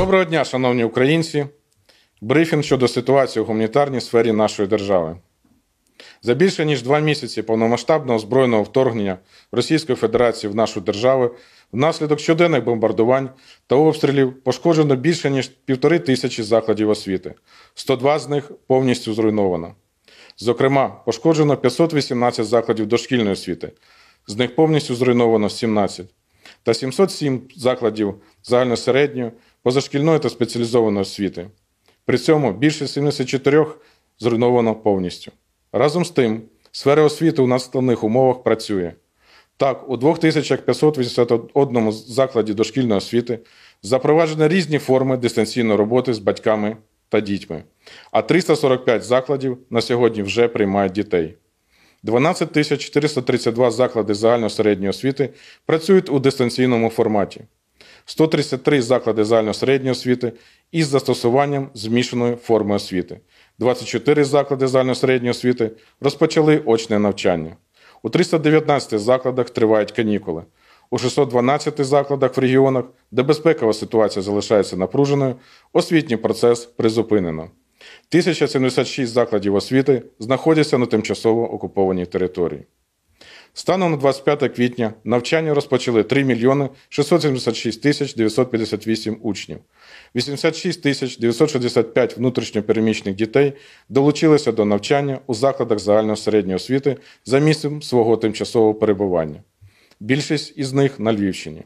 Доброго дня, шановні українці. Брифінг щодо ситуації у гуманітарній сфері нашої держави. За більше ніж два місяці повномасштабного збройного вторгнення Російської Федерації в нашу державу внаслідок щоденних бомбардувань та обстрілів пошкоджено більше ніж півтори тисячі закладів освіти. 102 з них повністю зруйновано. Зокрема, пошкоджено 518 закладів дошкільної освіти, з них повністю зруйновано 17, та 707 закладів загальносередньої позашкільної та спеціалізованої освіти. При цьому більше 74 зруйновано повністю. Разом з тим, сфера освіти у наставних умовах працює. Так, у 2581 закладі дошкільної освіти запроваджено різні форми дистанційної роботи з батьками та дітьми, а 345 закладів на сьогодні вже приймають дітей. 12 432 заклади загальносередньої освіти працюють у дистанційному форматі. 133 заклади середньої освіти із застосуванням змішаної форми освіти. 24 заклади загальносередньої освіти розпочали очне навчання. У 319 закладах тривають канікули. У 612 закладах в регіонах, де безпекова ситуація залишається напруженою, освітній процес призупинено. 1076 закладів освіти знаходяться на тимчасово окупованій території. Станом на 25 квітня навчання розпочали 3 мільйони 676 тисяч 958 учнів. 86 тисяч 965 внутрішньопереміщених дітей долучилися до навчання у закладах загальної середньої освіти за місцем свого тимчасового перебування. Більшість із них на Львівщині.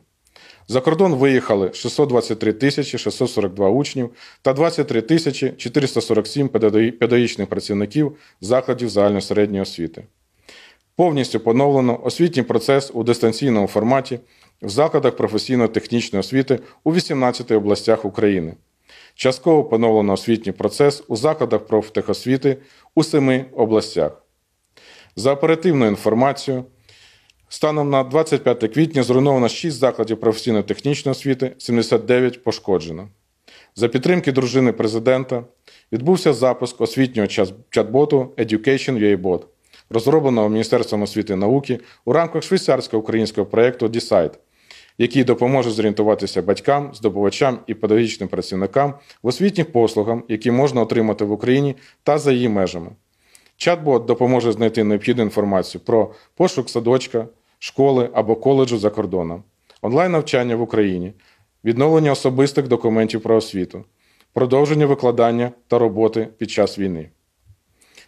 За кордон виїхали 623 тисячі 642 учнів та 23 тисячі 447 педагогічних працівників закладів загальної середньої освіти повністю поновлено освітній процес у дистанційному форматі в закладах професійно-технічної освіти у 18 областях України. Частково поновлено освітній процес у закладах профтехосвіти у 7 областях. За оперативною інформацією, станом на 25 квітня зруйновано 6 закладів професійно-технічної освіти, 79 пошкоджено. За підтримки дружини президента відбувся запуск освітнього чат-боту Education UABot розробленого Міністерством освіти і науки у рамках швейцарсько-українського проєкту «Дісайд», який допоможе зорієнтуватися батькам, здобувачам і педагогічним працівникам в освітніх послугах, які можна отримати в Україні та за її межами. Чат-бот допоможе знайти необхідну інформацію про пошук садочка, школи або коледжу за кордоном, онлайн-навчання в Україні, відновлення особистих документів про освіту, продовження викладання та роботи під час війни.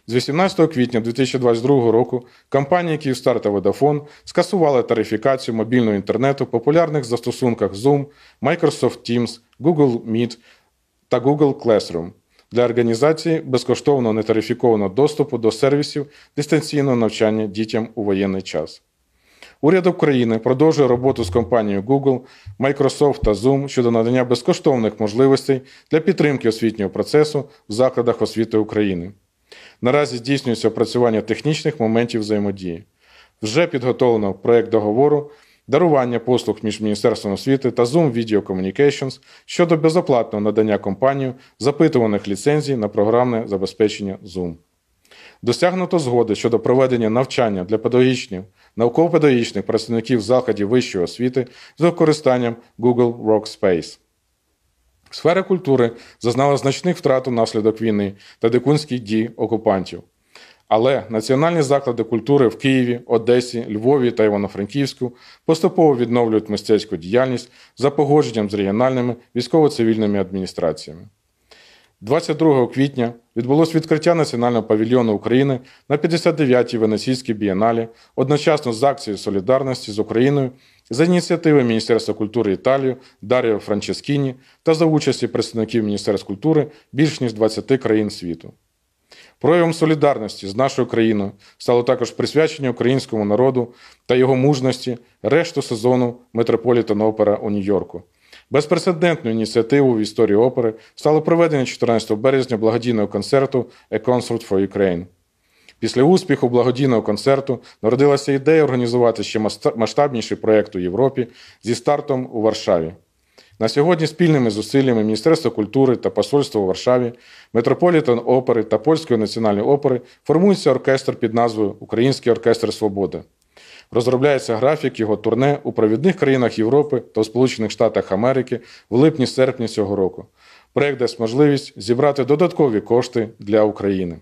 З 18 квітня 2022 року компанія Київстарта Водафон скасували тарифікацію мобільного інтернету в популярних застосунках Zoom, Microsoft Teams, Google Meet та Google Classroom для організації безкоштовного нетарифікованого доступу до сервісів дистанційного навчання дітям у воєнний час. Уряд України продовжує роботу з компанією Google, Microsoft та Zoom щодо надання безкоштовних можливостей для підтримки освітнього процесу в закладах освіти України. Наразі здійснюється опрацювання технічних моментів взаємодії. Вже підготовлено проєкт договору. Дарування послуг між Міністерством освіти та Zoom Video Communications щодо безоплатного надання компанію запитуваних ліцензій на програмне забезпечення Zoom. Досягнуто згоди щодо проведення навчання для педагогічних, науково-педагогічних працівників закладів вищої освіти з використанням Google Workspace. Сфера культури зазнала значних втрат внаслідок війни та дикунських дій окупантів. Але національні заклади культури в Києві, Одесі, Львові та Івано-Франківську поступово відновлюють мистецьку діяльність за погодженням з регіональними військово-цивільними адміністраціями. 22 квітня відбулось відкриття Національного павільйону України на 59-й Венеційській бієналі одночасно з акцією солідарності з Україною за ініціативи Міністерства культури Італії Дар'я Франческіні та за участі представників Міністерства культури більш ніж 20 країн світу. Проявом солідарності з нашою країною стало також присвячення українському народу та його мужності решту сезону Метрополітен Опера у Нью-Йорку. Безпрецедентною ініціативою в історії опери стало проведення 14 березня благодійного концерту «A Concert for Ukraine». Після успіху благодійного концерту народилася ідея організувати ще масштабніший проєкт у Європі зі стартом у Варшаві. На сьогодні спільними зусиллями Міністерства культури та посольства у Варшаві, Метрополітен опери та Польської національної опери формується оркестр під назвою Український оркестр Свободи. Розробляється графік його турне у провідних країнах Європи та у Сполучених Штатах Америки в липні-серпні цього року. Проект дасть можливість зібрати додаткові кошти для України.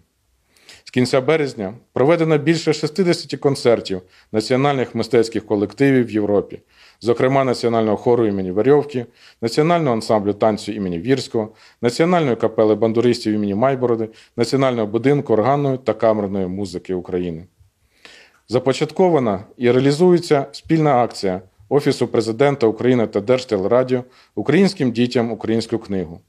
З кінця березня проведено більше 60 концертів національних мистецьких колективів в Європі, зокрема національного хору імені Варьовки, національного ансамблю танцю імені Вірського, Національної капели бандуристів імені Майбороди, Національного будинку органної та камерної музики України. Започаткована і реалізується спільна акція Офісу президента України та Держтелерадіо українським дітям українську книгу.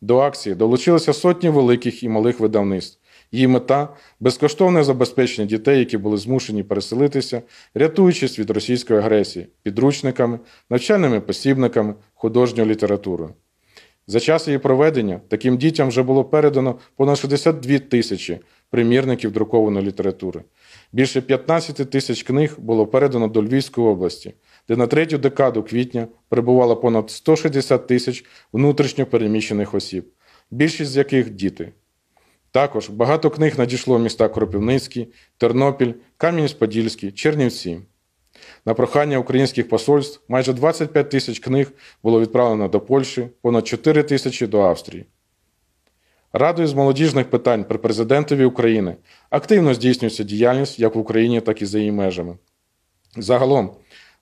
До акції долучилися сотні великих і малих видавництв. Її мета безкоштовне забезпечення дітей, які були змушені переселитися, рятуючись від російської агресії, підручниками, навчальними посібниками, художньою літературою. За час її проведення таким дітям вже було передано понад 62 тисячі примірників друкованої літератури. Більше 15 тисяч книг було передано до Львівської області, де на третю декаду квітня перебувало понад 160 тисяч внутрішньо переміщених осіб, більшість з яких діти. Також багато книг надійшло в міста Кропивницький, Тернопіль, Кам'янець-Подільський, Чернівці. На прохання українських посольств майже 25 тисяч книг було відправлено до Польщі, понад 4 тисячі до Австрії. Радою з молодіжних питань при президентові України активно здійснюється діяльність як в Україні, так і за її межами. Загалом,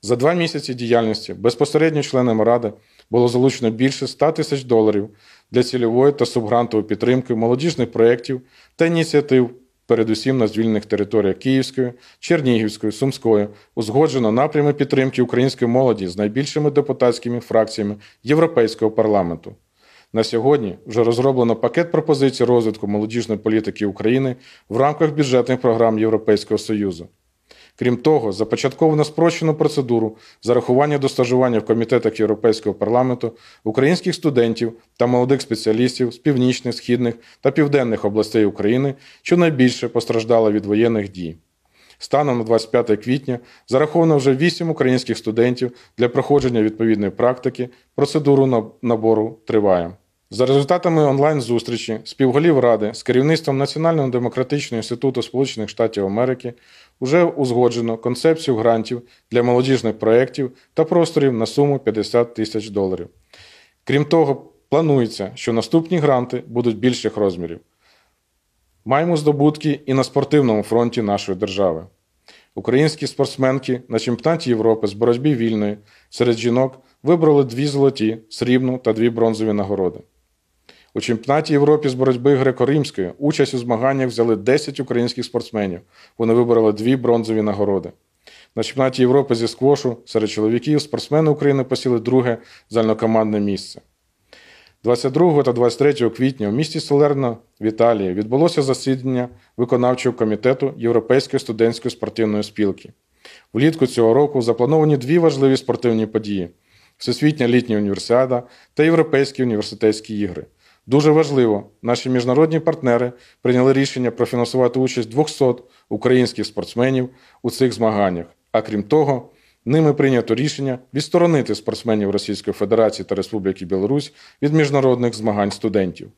за два місяці діяльності безпосередньо членами Ради було залучено більше 100 тисяч доларів для цільової та субгрантової підтримки молодіжних проєктів та ініціатив, передусім на звільнених територіях Київської, Чернігівської, Сумської, узгоджено напрями підтримки української молоді з найбільшими депутатськими фракціями Європейського парламенту. На сьогодні вже розроблено пакет пропозицій розвитку молодіжної політики України в рамках бюджетних програм Європейського Союзу. Крім того, започатковано спрощену процедуру зарахування до стажування в комітетах Європейського парламенту українських студентів та молодих спеціалістів з північних, східних та південних областей України, що найбільше постраждала від воєнних дій. Станом на 25 квітня зараховано вже 8 українських студентів для проходження відповідної практики. Процедуру набору триває. За результатами онлайн-зустрічі співголів ради з керівництвом Національного демократичного інституту Сполучених Штатів Америки уже узгоджено концепцію грантів для молодіжних проєктів та просторів на суму 50 тисяч доларів. Крім того, планується, що наступні гранти будуть більших розмірів. Маємо здобутки і на спортивному фронті нашої держави. Українські спортсменки на чемпіонаті Європи з боротьби вільної серед жінок вибрали дві золоті, срібну та дві бронзові нагороди. У чемпіонаті Європі з боротьби греко-римської участь у змаганнях взяли 10 українських спортсменів. Вони вибороли дві бронзові нагороди. На чемпіонаті Європи зі сквошу серед чоловіків спортсмени України посіли друге зальнокомандне місце. 22 та 23 квітня у місті Солерно в Італії відбулося засідання виконавчого комітету Європейської студентської спортивної спілки. Влітку цього року заплановані дві важливі спортивні події: Всесвітня літня універсіада та Європейські університетські ігри. Дуже важливо, наші міжнародні партнери прийняли рішення профінансувати участь 200 українських спортсменів у цих змаганнях. А крім того, ними прийнято рішення відсторонити спортсменів Російської Федерації та Республіки Білорусь від міжнародних змагань студентів.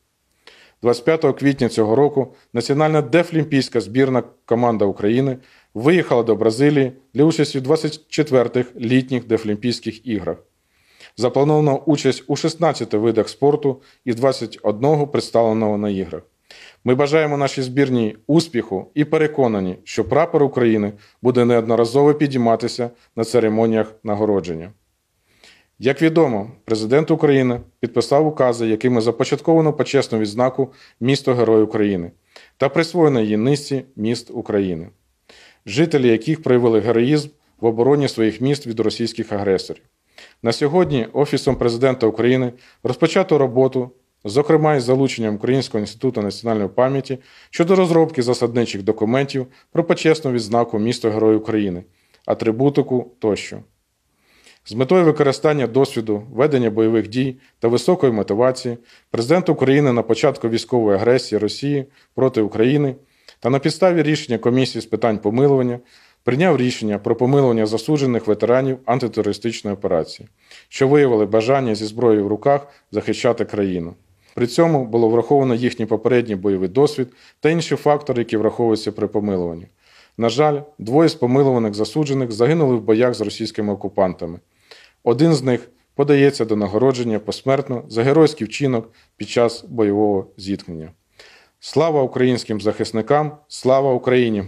25 квітня цього року національна дефлімпійська збірна команда України виїхала до Бразилії для участі в 24 х літніх дефлімпійських іграх. Заплановано участь у 16 видах спорту із 21 представленого на іграх. Ми бажаємо нашій збірній успіху і переконані, що прапор України буде неодноразово підійматися на церемоніях нагородження. Як відомо, президент України підписав укази, якими започатковано почесну відзнаку місто Герой України та присвоєно її низці міст України, жителі яких проявили героїзм в обороні своїх міст від російських агресорів. На сьогодні Офісом президента України розпочато роботу, зокрема із залученням Українського інституту національної пам'яті щодо розробки засадничих документів про почесну відзнаку міста Герою України, атрибутику тощо. З метою використання досвіду ведення бойових дій та високої мотивації президент України на початку військової агресії Росії проти України та на підставі рішення комісії з питань помилування прийняв рішення про помилування засуджених ветеранів антитерористичної операції, що виявили бажання зі зброєю в руках захищати країну. При цьому було враховано їхній попередній бойовий досвід та інші фактори, які враховуються при помилуванні. На жаль, двоє з помилуваних засуджених загинули в боях з російськими окупантами. Один з них подається до нагородження посмертно за геройський вчинок під час бойового зіткнення. Слава українським захисникам! Слава Україні!